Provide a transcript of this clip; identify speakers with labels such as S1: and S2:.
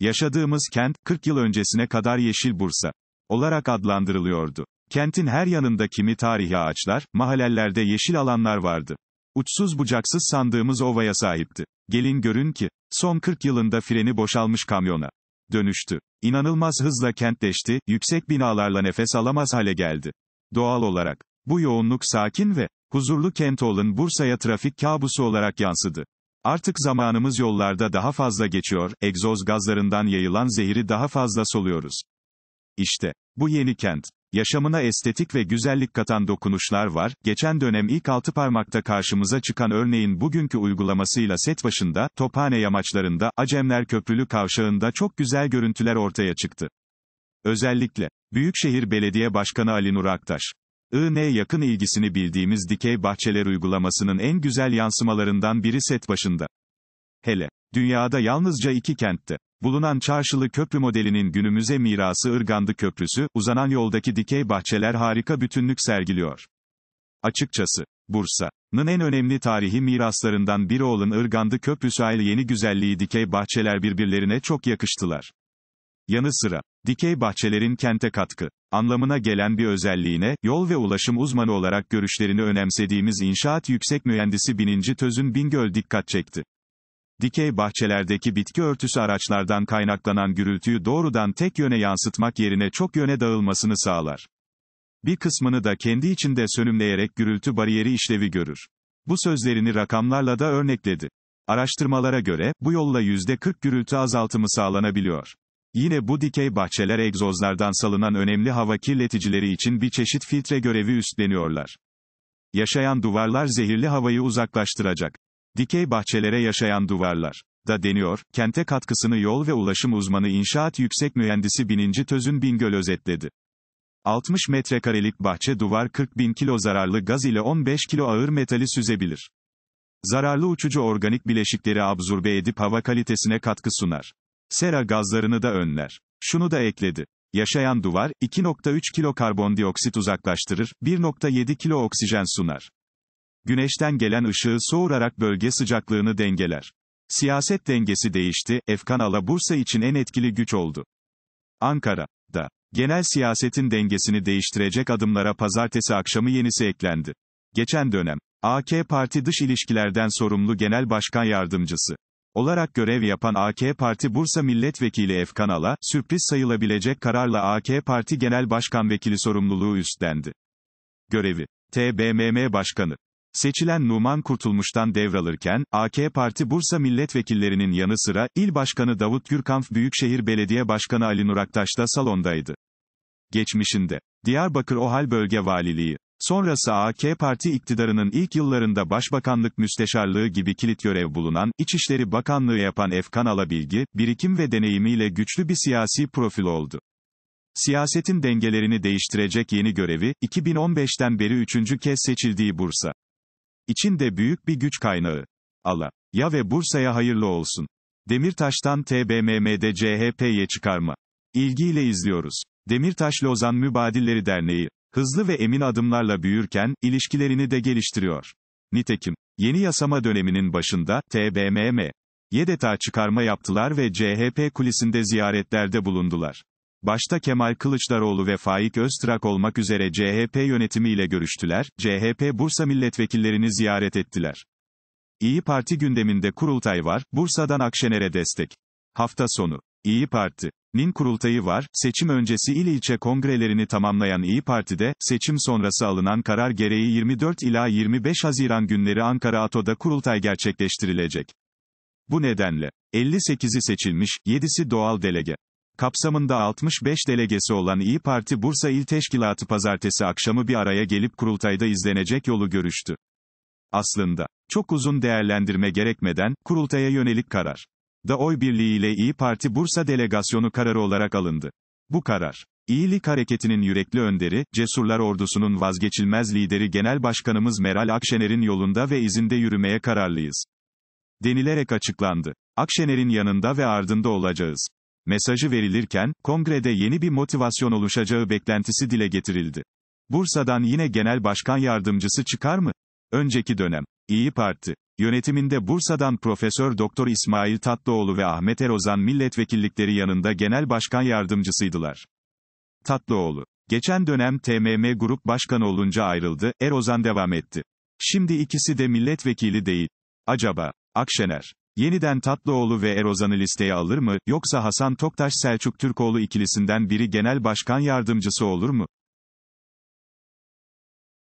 S1: Yaşadığımız kent, 40 yıl öncesine kadar Yeşil Bursa olarak adlandırılıyordu. Kentin her yanında kimi tarihi ağaçlar, mahallelerde yeşil alanlar vardı. Uçsuz bucaksız sandığımız ovaya sahipti. Gelin görün ki, son 40 yılında freni boşalmış kamyona dönüştü. İnanılmaz hızla kentleşti, yüksek binalarla nefes alamaz hale geldi. Doğal olarak, bu yoğunluk sakin ve huzurlu kent olun Bursa'ya trafik kabusu olarak yansıdı. Artık zamanımız yollarda daha fazla geçiyor, egzoz gazlarından yayılan zehiri daha fazla soluyoruz. İşte, bu yeni kent. Yaşamına estetik ve güzellik katan dokunuşlar var, geçen dönem ilk altı parmakta karşımıza çıkan örneğin bugünkü uygulamasıyla set başında, Tophane yamaçlarında, Acemler Köprülü kavşağında çok güzel görüntüler ortaya çıktı. Özellikle, Büyükşehir Belediye Başkanı Ali Nur Aktaş, IME yakın ilgisini bildiğimiz dikey bahçeler uygulamasının en güzel yansımalarından biri set başında. Hele, dünyada yalnızca iki kentte bulunan çarşılı köprü modelinin günümüze mirası Irgandı Köprüsü, uzanan yoldaki dikey bahçeler harika bütünlük sergiliyor. Açıkçası, Bursa'nın en önemli tarihi miraslarından biri olan Irgandı Köprüsü aile yeni güzelliği dikey bahçeler birbirlerine çok yakıştılar. Yanı sıra, Dikey bahçelerin kente katkı anlamına gelen bir özelliğine, yol ve ulaşım uzmanı olarak görüşlerini önemsediğimiz inşaat yüksek mühendisi Bininci Töz'ün Bingöl dikkat çekti. Dikey bahçelerdeki bitki örtüsü araçlardan kaynaklanan gürültüyü doğrudan tek yöne yansıtmak yerine çok yöne dağılmasını sağlar. Bir kısmını da kendi içinde sönümleyerek gürültü bariyeri işlevi görür. Bu sözlerini rakamlarla da örnekledi. Araştırmalara göre, bu yolla %40 gürültü azaltımı sağlanabiliyor. Yine bu dikey bahçeler egzozlardan salınan önemli hava kirleticileri için bir çeşit filtre görevi üstleniyorlar. Yaşayan duvarlar zehirli havayı uzaklaştıracak. Dikey bahçelere yaşayan duvarlar da deniyor, kente katkısını yol ve ulaşım uzmanı inşaat yüksek mühendisi Bininci Tözün Bingöl özetledi. 60 metrekarelik bahçe duvar 40 bin kilo zararlı gaz ile 15 kilo ağır metali süzebilir. Zararlı uçucu organik bileşikleri absorbe edip hava kalitesine katkı sunar sera gazlarını da önler. Şunu da ekledi. Yaşayan duvar, 2.3 kilo karbondioksit uzaklaştırır, 1.7 kilo oksijen sunar. Güneşten gelen ışığı soğurarak bölge sıcaklığını dengeler. Siyaset dengesi değişti, Efkan Ala Bursa için en etkili güç oldu. Ankara'da genel siyasetin dengesini değiştirecek adımlara pazartesi akşamı yenisi eklendi. Geçen dönem AK Parti dış ilişkilerden sorumlu Genel Başkan Yardımcısı olarak görev yapan AK Parti Bursa Milletvekili Efkan Ala, sürpriz sayılabilecek kararla AK Parti Genel Başkan Vekili sorumluluğu üstlendi. Görevi, TBMM Başkanı. Seçilen Numan Kurtulmuş'tan devralırken, AK Parti Bursa milletvekillerinin yanı sıra, İl Başkanı Davut Gürkanf Büyükşehir Belediye Başkanı Ali Nuraktaş da salondaydı. Geçmişinde, Diyarbakır OHAL Bölge Valiliği, Sonrası AK Parti iktidarının ilk yıllarında Başbakanlık Müsteşarlığı gibi kilit görev bulunan, İçişleri Bakanlığı yapan Efkan Alabilgi, birikim ve deneyimiyle güçlü bir siyasi profil oldu. Siyasetin dengelerini değiştirecek yeni görevi, 2015'ten beri üçüncü kez seçildiği Bursa. İçinde büyük bir güç kaynağı. Ala. Ya ve Bursa'ya hayırlı olsun. Demirtaş'tan TBMM'de CHP'ye çıkarma. İlgiyle izliyoruz. Demirtaş Lozan Mübadilleri Derneği hızlı ve emin adımlarla büyürken, ilişkilerini de geliştiriyor. Nitekim, yeni yasama döneminin başında, TBMM, YEDETA çıkarma yaptılar ve CHP kulisinde ziyaretlerde bulundular. Başta Kemal Kılıçdaroğlu ve Faik Öztrak olmak üzere CHP yönetimiyle görüştüler, CHP Bursa milletvekillerini ziyaret ettiler. İyi Parti gündeminde kurultay var, Bursa'dan Akşener'e destek. Hafta sonu. İyi Parti Nin kurultayı var, seçim öncesi il ilçe kongrelerini tamamlayan İyi Parti'de, seçim sonrası alınan karar gereği 24 ila 25 Haziran günleri Ankara ATO'da kurultay gerçekleştirilecek. Bu nedenle, 58'i seçilmiş, 7'si doğal delege. Kapsamında 65 delegesi olan İyi Parti Bursa İl Teşkilatı pazartesi akşamı bir araya gelip kurultayda izlenecek yolu görüştü. Aslında, çok uzun değerlendirme gerekmeden, kurultaya yönelik karar da oy birliğiyle İyi Parti Bursa delegasyonu kararı olarak alındı. Bu karar, İyilik Hareketi'nin yürekli önderi, Cesurlar Ordusu'nun vazgeçilmez lideri Genel Başkanımız Meral Akşener'in yolunda ve izinde yürümeye kararlıyız. Denilerek açıklandı. Akşener'in yanında ve ardında olacağız. Mesajı verilirken, kongrede yeni bir motivasyon oluşacağı beklentisi dile getirildi. Bursa'dan yine Genel Başkan Yardımcısı çıkar mı? Önceki dönem. İyi Parti Yönetiminde Bursa'dan Profesör Doktor İsmail Tatlıoğlu ve Ahmet Erozan milletvekillikleri yanında genel başkan yardımcısıydılar. Tatlıoğlu. Geçen dönem TMM Grup Başkanı olunca ayrıldı, Erozan devam etti. Şimdi ikisi de milletvekili değil. Acaba, Akşener, yeniden Tatlıoğlu ve Erozan'ı listeye alır mı, yoksa Hasan Toktaş Selçuk Türkoğlu ikilisinden biri genel başkan yardımcısı olur mu?